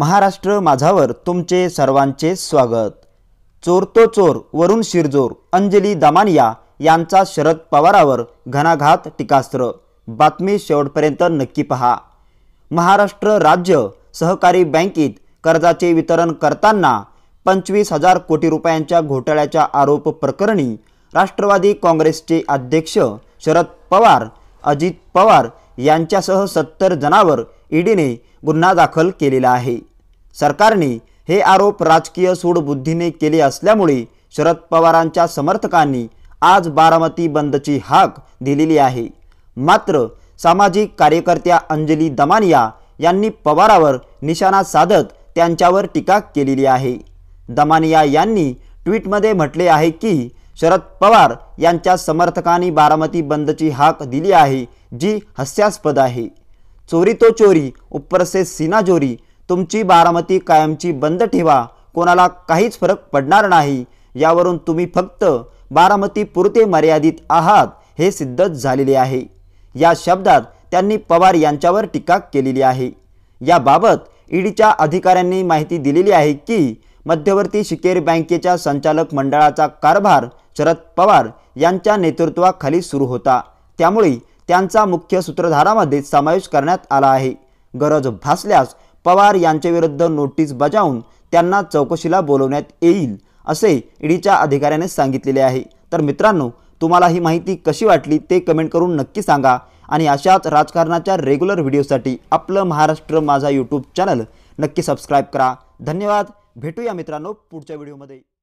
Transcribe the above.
महाराष्ट्र माझावर तुमचे सर्वांचे स्वागत चोरतो चोर वरुण शिरजोर अंजली दामानिया यांचा शरद पवारावर घणाघात टीकास्त्र बातमी शेवटपर्यंत नक्की पहा महाराष्ट्र राज्य सहकारी बँकेत कर्जाचे वितरण करताना पंचवीस हजार कोटी रुपयांच्या घोटाळ्याच्या आरोप प्रकरणी राष्ट्रवादी काँग्रेसचे अध्यक्ष शरद पवार अजित पवार यांच्यासह सत्तर जणांवर ईडीने गुन्हा दाखल केलेला आहे सरकारने हे आरोप राजकीय सूडबुद्धीने केले असल्यामुळे शरद पवारांच्या समर्थकांनी आज बारामती बंदची हाक दिलेली आहे मात्र सामाजिक कार्यकर्त्या अंजली दमानिया यांनी पवारावर निशाणा साधत त्यांच्यावर टीका केलेली आहे दमानिया यांनी ट्विटमध्ये म्हटले आहे की शरद पवार यांच्या समर्थकांनी बारामती बंदची हाक दिली आहे जी हास्यास्पद आहे चोरी तो चोरी उपरसे से सीना जोरी तुमची बारामती कायमची बंद ठेवा कोणाला काहीच फरक पडणार नाही यावरून तुम्ही फक्त बारामती पुरते मर्यादित आहात हे सिद्ध झालेले आहे या शब्दात त्यांनी पवार यांच्यावर टीका केलेली आहे याबाबत ईडीच्या अधिकाऱ्यांनी माहिती दिलेली आहे की मध्यवर्ती शिकेर बँकेच्या संचालक मंडळाचा कारभार शरद पवार यांच्या नेतृत्वाखाली सुरू होता त्यामुळे त्यांचा मुख्य सूत्रधारामध्ये समावेश करण्यात आला आहे गरज भासल्यास पवार यांच्याविरुद्ध नोटीस बजावून त्यांना चौकशीला बोलवण्यात येईल असे ईडीच्या अधिकाऱ्याने सांगितलेले आहे तर मित्रांनो तुम्हाला ही माहिती कशी वाटली ते कमेंट करून नक्की सांगा आणि अशाच राजकारणाच्या रेग्युलर व्हिडिओसाठी आपलं महाराष्ट्र माझा यूट्यूब चॅनल नक्की सबस्क्राईब करा धन्यवाद भेटूया मित्रांनो पुढच्या व्हिडिओमध्ये